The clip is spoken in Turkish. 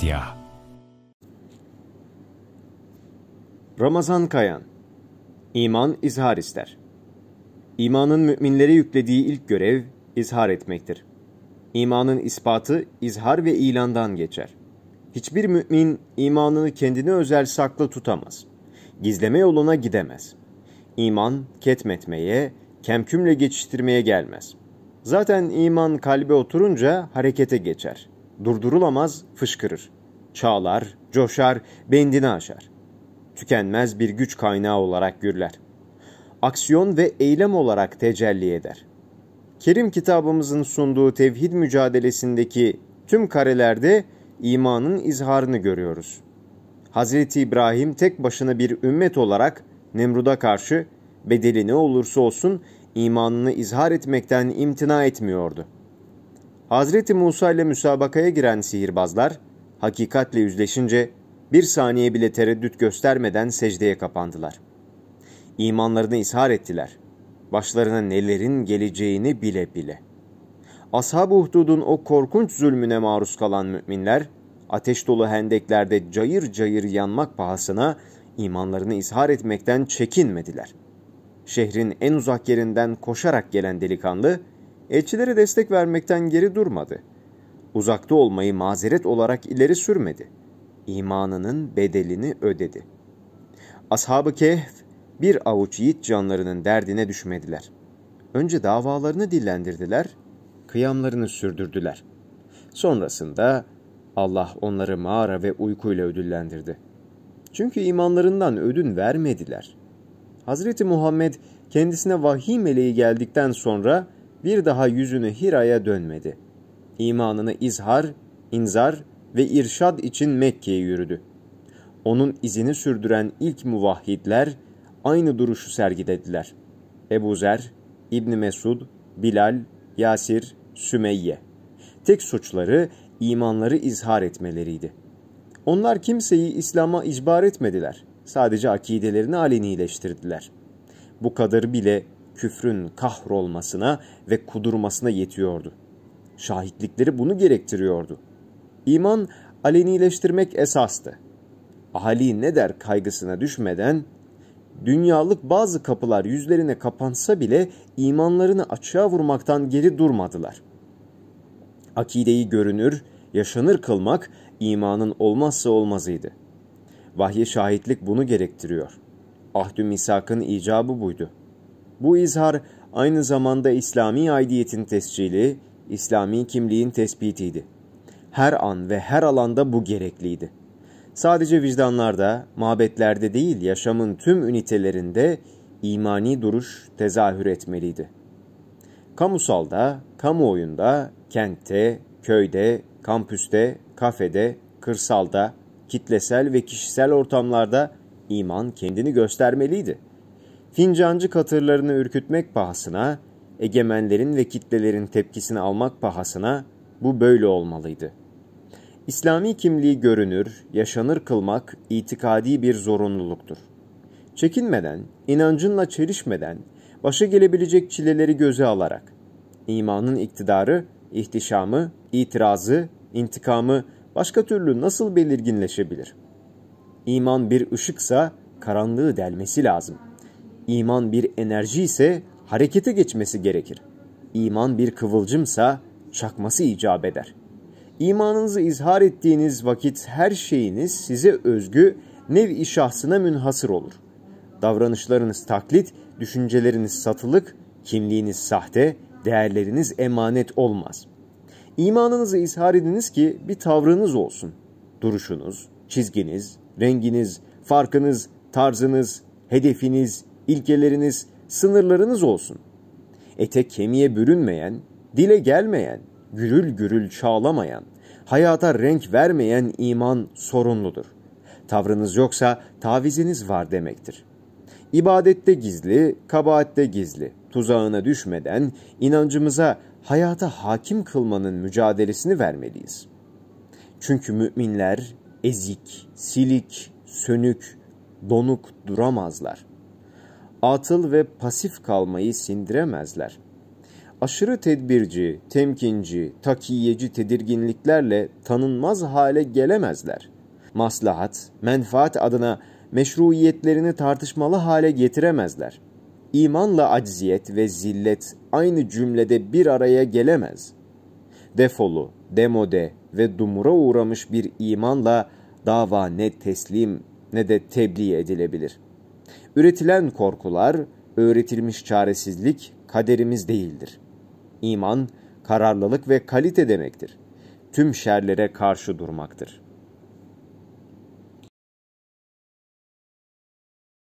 Fatiha Ramazan Kayan İman izhar ister. İmanın müminlere yüklediği ilk görev izhar etmektir. İmanın ispatı izhar ve ilandan geçer. Hiçbir mümin imanını kendine özel saklı tutamaz. Gizleme yoluna gidemez. İman ketmetmeye, kemkümle geçiştirmeye gelmez. Zaten iman kalbe oturunca harekete geçer durdurulamaz fışkırır. Çağlar, coşar, bendini aşar. Tükenmez bir güç kaynağı olarak gürler. Aksiyon ve eylem olarak tecelli eder. Kerim kitabımızın sunduğu tevhid mücadelesindeki tüm karelerde imanın izharını görüyoruz. Hazreti İbrahim tek başına bir ümmet olarak Nemrud'a karşı bedeli ne olursa olsun imanını izhar etmekten imtina etmiyordu.'' Hazreti Musa ile müsabakaya giren sihirbazlar, hakikatle yüzleşince bir saniye bile tereddüt göstermeden secdeye kapandılar. İmanlarını ishar ettiler. Başlarına nelerin geleceğini bile bile. Ashab-ı Uhdud'un o korkunç zulmüne maruz kalan müminler, ateş dolu hendeklerde cayır cayır yanmak pahasına imanlarını ishar etmekten çekinmediler. Şehrin en uzak yerinden koşarak gelen delikanlı, elçilere destek vermekten geri durmadı. Uzakta olmayı mazeret olarak ileri sürmedi. İmanının bedelini ödedi. Ashab-ı Kehf bir avuç yiğit canlarının derdine düşmediler. Önce davalarını dillendirdiler, kıyamlarını sürdürdüler. Sonrasında Allah onları mağara ve uykuyla ödüllendirdi. Çünkü imanlarından ödün vermediler. Hazreti Muhammed kendisine vahiy meleği geldikten sonra bir daha yüzünü Hira'ya dönmedi. İmanını izhar, inzar ve irşad için Mekke'ye yürüdü. Onun izini sürdüren ilk muvahhidler aynı duruşu sergilediler. Ebu Zer, İbni Mesud, Bilal, Yasir, Sümeyye. Tek suçları imanları izhar etmeleriydi. Onlar kimseyi İslam'a icbar etmediler. Sadece akidelerini alenileştirdiler. Bu kadar bile küfrün kahrolmasına ve kudurmasına yetiyordu. Şahitlikleri bunu gerektiriyordu. İman alenileştirmek esastı. Ahali ne der kaygısına düşmeden dünyalık bazı kapılar yüzlerine kapansa bile imanlarını açığa vurmaktan geri durmadılar. Akideyi görünür, yaşanır kılmak imanın olmazsa olmazıydı. Vahye şahitlik bunu gerektiriyor. Ahdü misakın icabı buydu. Bu izhar aynı zamanda İslami aidiyetin tescili, İslami kimliğin tespitiydi. Her an ve her alanda bu gerekliydi. Sadece vicdanlarda, mabetlerde değil yaşamın tüm ünitelerinde imani duruş tezahür etmeliydi. Kamusalda, kamuoyunda, kentte, köyde, kampüste, kafede, kırsalda, kitlesel ve kişisel ortamlarda iman kendini göstermeliydi.'' Fincancı katırlarını ürkütmek pahasına, egemenlerin ve kitlelerin tepkisini almak pahasına bu böyle olmalıydı. İslami kimliği görünür, yaşanır kılmak itikadi bir zorunluluktur. Çekinmeden, inancınla çelişmeden, başa gelebilecek çileleri göze alarak, imanın iktidarı, ihtişamı, itirazı, intikamı başka türlü nasıl belirginleşebilir? İman bir ışıksa karanlığı delmesi lazım.'' İman bir enerji ise harekete geçmesi gerekir. İman bir kıvılcımsa çakması icap eder. İmanınızı izhar ettiğiniz vakit her şeyiniz size özgü nev-i şahsına münhasır olur. Davranışlarınız taklit, düşünceleriniz satılık, kimliğiniz sahte, değerleriniz emanet olmaz. İmanınızı izhar ediniz ki bir tavrınız olsun. Duruşunuz, çizginiz, renginiz, farkınız, tarzınız, hedefiniz, ilkeleriniz, sınırlarınız olsun. Ete kemiğe bürünmeyen, dile gelmeyen, gürül gürül çağlamayan, hayata renk vermeyen iman sorunludur. Tavrınız yoksa taviziniz var demektir. İbadette gizli, kabahatte gizli, tuzağına düşmeden inancımıza hayata hakim kılmanın mücadelesini vermeliyiz. Çünkü müminler ezik, silik, sönük, donuk duramazlar atıl ve pasif kalmayı sindiremezler. Aşırı tedbirci, temkinci, takiyeci tedirginliklerle tanınmaz hale gelemezler. Maslahat, menfaat adına meşruiyetlerini tartışmalı hale getiremezler. İmanla acziyet ve zillet aynı cümlede bir araya gelemez. Defolu, demode ve dumura uğramış bir imanla dava ne teslim ne de tebliğ edilebilir.'' Üretilen korkular, öğretilmiş çaresizlik kaderimiz değildir. İman, kararlılık ve kalite demektir. Tüm şerlere karşı durmaktır.''